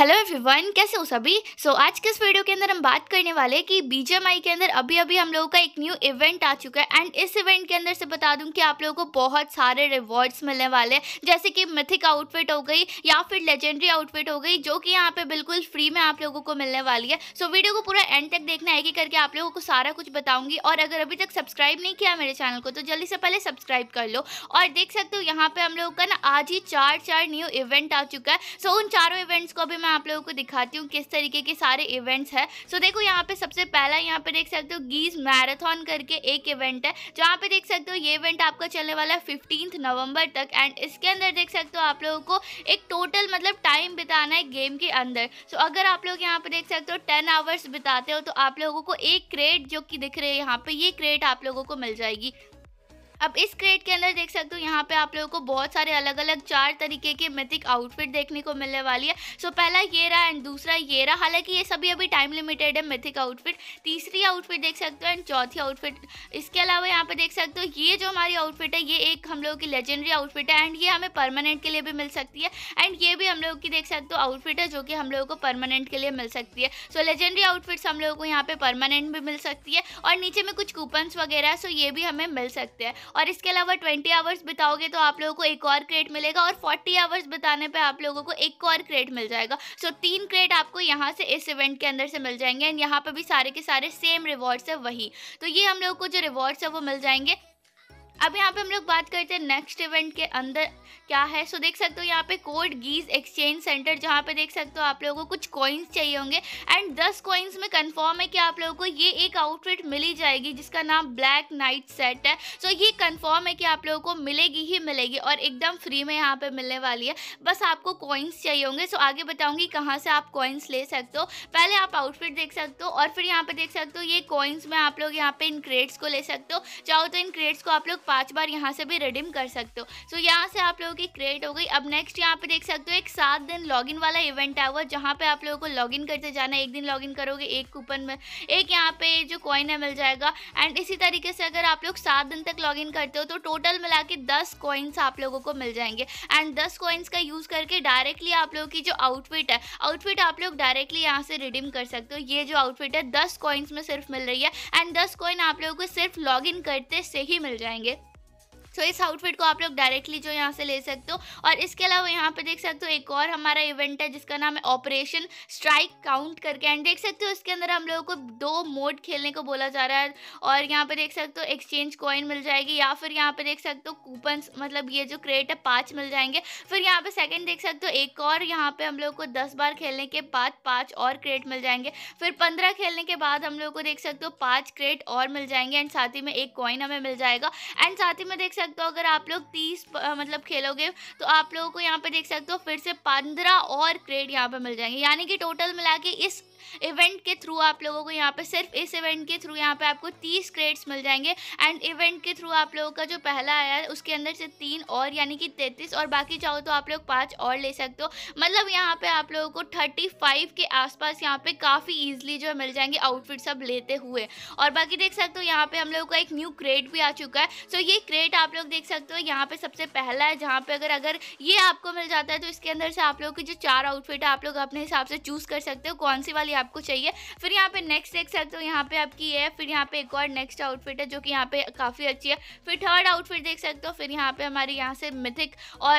hello everyone कैसे हो सभी सो so, आज के इस वीडियो के अंदर हम बात करने वाले हैं कि बी के अंदर अभी अभी हम लोगों का एक न्यू इवेंट आ चुका है एंड इस इवेंट के अंदर से बता दूं कि आप लोगों को बहुत सारे रिवॉर्ड्स मिलने वाले हैं जैसे कि मिथिक आउटफिट हो गई या फिर लेजेंडरी आउटफिट हो गई जो कि यहाँ पर बिल्कुल फ्री में आप लोगों को मिलने वाली है सो so, वीडियो को पूरा एंड तक देखना है कि करके आप लोगों को सारा कुछ बताऊँगी और अगर अभी तक सब्सक्राइब नहीं किया मेरे चैनल को तो जल्दी से पहले सब्सक्राइब कर लो और देख सकते हो यहाँ पे हम लोगों का ना आज ही चार चार न्यू इवेंट आ चुका है सो उन चारों इवेंट्स को भी मैं मैं आप लोगों को दिखाती हूँ किस तरीके के सारे इवेंट्स है सो so, देखो यहाँ पे सबसे पहला यहाँ पे देख सकते हो गीज मैराथन करके एक इवेंट है जहाँ पे देख सकते हो ये इवेंट आपका चलने वाला है फिफ्टींथ नवंबर तक एंड इसके अंदर देख सकते हो आप लोगों को एक टोटल मतलब टाइम बिताना है गेम के अंदर सो so, अगर आप लोग यहाँ पे देख सकते हो टेन आवर्स बिताते हो तो आप लोगों को एक क्रेट जो कि दिख रही है यहाँ पे ये क्रेट आप लोगों को मिल जाएगी अब इस क्रेट के अंदर देख सकते हो यहाँ पे आप लोगों को बहुत सारे अलग अलग चार तरीके के मिथिक आउटफिट देखने को मिलने वाली है सो so, पहला ये रहा एंड दूसरा ये रहा हालांकि ये सभी अभी टाइम लिमिटेड है मिथिक आउटफिट तीसरी आउटफिट देख सकते हो एंड चौथी आउटफिट इसके अलावा यहाँ पे देख सकते हो ये जो हमारी आउटफिट है ये एक हम लोगों की लेजेंडरी आउटफिट है एंड ये हमें परमानेंट के लिए भी मिल सकती है एंड ये भी हम लोग की देख सकते हो आउटफिट है जो कि हम लोगों को परमानेंट के लिए मिल सकती है सो लेजेंडरी आउटफिट्स हम लोगों को यहाँ पे परमानेंट भी मिल सकती है और नीचे में कुछ कूपन्स वगैरह सो ये भी हमें मिल सकते हैं और इसके अलावा ट्वेंटी आवर्स बिताओगे तो आप लोगों को एक और क्रेट मिलेगा और फोर्टी आवर्स बिताने पर आप लोगों को एक और क्रेट मिल जाएगा सो so, तीन क्रेट आपको यहाँ से इस इवेंट के अंदर से मिल जाएंगे एंड यहाँ पर भी सारे के सारे सेम रिवॉर्ड्स है वही तो ये हम लोग को जो रिवॉर्ड्स है वो मिल जाएंगे अब यहाँ पे हम लोग बात करते हैं नेक्स्ट इवेंट के अंदर क्या है सो so, देख सकते हो यहाँ पे कोड गीज एक्सचेंज सेंटर जहाँ पे देख सकते हो आप लोगों को कुछ कॉइन्स चाहिए होंगे एंड दस कॉइन्स में कंफर्म है कि आप लोगों को ये एक आउटफिट मिली जाएगी जिसका नाम ब्लैक नाइट सेट है सो so, ये कंफर्म है कि आप लोगों को मिलेगी ही मिलेगी और एकदम फ्री में यहाँ पर मिलने वाली है बस आपको कॉइन्स चाहिए होंगे सो so, आगे बताऊँगी कहाँ से आप कॉइन्स ले सकते हो पहले आप आउटफिट देख सकते हो और फिर यहाँ पर देख सकते हो ये कॉइन्स में आप लोग यहाँ पर इन क्रेड्स को ले सकते हो चाहो तो इन क्रेड्स को आप लोग पाँच बार यहाँ से भी रिडीम कर सकते हो सो so, यहाँ से आप लोगों की क्रिएट हो गई अब नेक्स्ट यहाँ पे देख सकते हो एक सात दिन लॉगिन वाला इवेंट है वो जहाँ पे आप लोगों को लॉगिन करते जाना है एक दिन लॉगिन करोगे एक कूपन में एक यहाँ पे जो कॉइन है मिल जाएगा एंड इसी तरीके से अगर आप लोग सात दिन तक लॉगिन करते हो तो टोटल मिला के दस कॉइन्स आप लोगों को मिल जाएंगे एंड दस कॉइन्स का यूज़ करके डायरेक्टली आप लोगों की जो आउटफिट है आउटफिट आप लोग डायरेक्टली यहाँ से रिडीम कर सकते हो ये जो आउटफिट है दस कॉइन्स में सिर्फ मिल रही है एंड दस कॉइन आप लोगों को सिर्फ लॉगिन करते से ही मिल जाएंगे सो इस आउटफिट को आप लोग डायरेक्टली जो यहाँ से ले सकते हो और इसके अलावा यहाँ पे देख सकते हो एक और हमारा इवेंट है जिसका नाम है ऑपरेशन स्ट्राइक काउंट करके एंड देख सकते हो इसके अंदर हम लोगों को दो मोड खेलने को बोला जा रहा है और यहाँ पे देख सकते हो एक्सचेंज कॉइन मिल जाएगी या फिर यहाँ पे देख सकते हो कूपन मतलब ये जो क्रेट है पाँच मिल जाएंगे फिर यहाँ पे सेकेंड देख सकते हो एक और यहाँ पे हम लोग को दस बार खेलने के बाद पाँच और क्रेट मिल जाएंगे फिर पंद्रह खेलने के बाद हम लोग को देख सकते हो पाँच क्रेट और मिल जाएंगे एंड साथ ही में एक कॉइन हमें मिल जाएगा एंड साथ ही में देख सकते सकते हो अगर आप लोग तीस मतलब खेलोगे तो आप लोगों को यहाँ पे देख सकते हो फिर से पंद्रह और क्रेड यहाँ पे मिल जाएंगे यानी कि टोटल मिला के इस इवेंट के थ्रू आप लोगों को यहाँ पे सिर्फ इस इवेंट के थ्रू यहाँ पे आपको तीस क्रेड्स मिल जाएंगे एंड इवेंट के थ्रू आप लोगों का जो पहला आया है उसके अंदर से तीन और यानी कि तैंतीस और बाकी चाहो तो आप लोग पाँच और ले सकते हो मतलब यहाँ पे आप लोगों को थर्टी फाइव के आसपास यहाँ पे काफ़ी ईजिली जो है मिल जाएंगे आउटफिट सब लेते हुए और बाकी देख सकते हो यहाँ पे हम लोगों का एक न्यू क्रेड भी आ चुका है सो ये क्रेड आप आप लोग देख सकते हो यहाँ पे सबसे पहला है जहाँ पे अगर अगर ये आपको मिल जाता है तो इसके अंदर से आप लोग की जो चार आउटफिट है आप लोग अपने हिसाब से चूज़ कर सकते हो कौन सी वाली आपको चाहिए फिर यहाँ पे नेक्स्ट देख सकते हो यहाँ पे आपकी ये है फिर यहाँ पे एक और नेक्स्ट आउटफिट है जो कि यहाँ पे काफ़ी अच्छी है फिर थर्ड आउटफिट देख सकते हो फिर यहाँ पे हमारे यहाँ से मिथिक और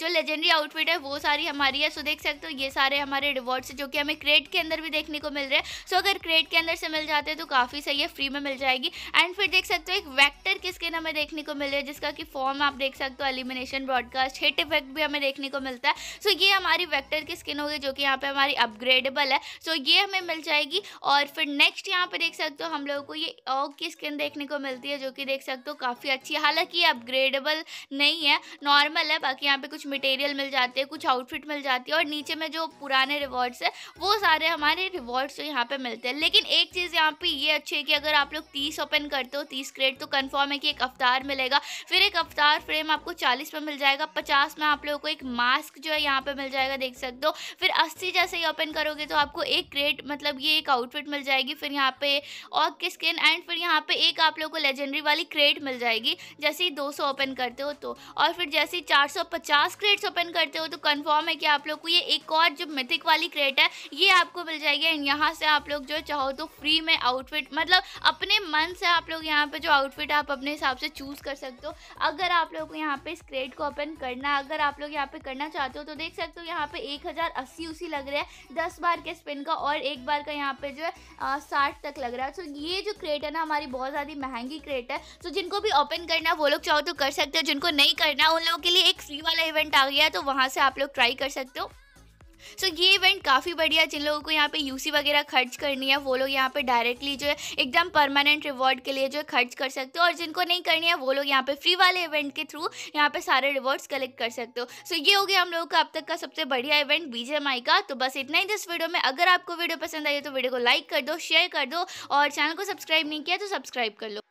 जो लेजेंडरी आउटफिट है वो सारी हमारी है सो देख सकते हो ये सारे हमारे रिवॉर्ड्स जो कि हमें क्रेट के अंदर भी देखने को मिल रहे हैं सो अगर क्रेट के अंदर से मिल जाते हैं तो काफ़ी सही है फ्री में मिल जाएगी एंड फिर देख सकते हो एक वैक्टर की स्किन हमें देखने को मिल रही है जिसका कि फॉर्म आप देख सकते हो एलिमिनेशन ब्रॉडकास्ट हिट इफेक्ट भी हमें देखने को मिलता है सो ये हमारी वैक्टर की स्किन होगी जो कि यहाँ पर हमारी अपग्रेडेबल है सो ये हमें मिल जाएगी और फिर नेक्स्ट यहाँ पर देख सकते हो हम लोगों को ये ऑग की स्किन देखने को मिलती है जो कि देख सकते हो काफ़ी अच्छी हालांकि ये अपग्रेडेबल नहीं है नॉर्मल है बाकी यहाँ पे कुछ कुछ मटेरियल मिल जाते हैं कुछ आउटफिट मिल जाती है और नीचे में जो पुराने रिवॉर्ड्स है वो सारे हमारे रिवॉर्ड्स जो यहाँ पे मिलते हैं लेकिन एक चीज़ यहाँ पे ये अच्छी है कि अगर आप लोग तीस ओपन करते हो तीस क्रेड तो कन्फर्म है कि एक अवतार मिलेगा फिर एक अवतार फ्रेम आपको चालीस में मिल जाएगा पचास में आप लोगों को एक मास्क जो है यहाँ पे मिल जाएगा देख सकते हो फिर अस्सी जैसे ही ओपन करोगे तो आपको एक क्रेड मतलब ये एक आउटफिट मिल जाएगी फिर यहाँ पे और की स्किन एंड फिर यहाँ पे एक आप लोग को लेजेंडरी वाली क्रेड मिल जाएगी जैसे ही 200 ओपन करते हो तो और फिर जैसे ही 450 लास्ट क्रेट्स ओपन करते हो तो कन्फर्म है कि आप लोग को ये एक और जो मिथिक वाली क्रेट है ये आपको मिल जाएगी एंड यहाँ से आप लोग जो चाहो तो फ्री में आउटफिट मतलब अपने मन से आप लोग यहाँ पर जो आउटफिट आप अपने हिसाब से चूज़ कर सकते हो अगर आप लोग को यहाँ पे इस क्रेट को ओपन करना अगर आप लोग यहाँ पे करना चाहते हो तो देख सकते हो यहाँ पे एक हज़ार अस्सी उसी लग रहा है दस बार के स्पिन का और एक बार का यहाँ पे जो है साठ तक लग रहा है सो तो ये जो क्रेट है ना हमारी बहुत ज़्यादा महंगी क्रेट है सो तो जिनको भी ओपन करना वो लोग चाहो तो कर सकते हो जिनको नहीं करना उन लोगों के लिए एक फ्री वाला इवेंट इवेंट आ गया तो वहाँ से आप लोग ट्राई कर सकते हो सो so, ये इवेंट काफ़ी बढ़िया जिन लोगों को यहाँ पे यूसी वगैरह खर्च करनी है वो लोग यहाँ पे डायरेक्टली जो है एकदम परमानेंट रिवॉर्ड के लिए जो है खर्च कर सकते हो और जिनको नहीं करनी है वो लोग यहाँ पे फ्री वाले इवेंट के थ्रू यहाँ पे सारे रिवॉर्ड्स कलेक्ट कर सकते हो सो so, ये हो गया हम लोगों का अब तक का सबसे बढ़िया इवेंट बीजेएमआई का तो बस इतना ही दस वीडियो में अगर आपको वीडियो पसंद आई तो वीडियो को लाइक कर दो शेयर कर दो और चैनल को सब्सक्राइब नहीं किया तो सब्सक्राइब कर लो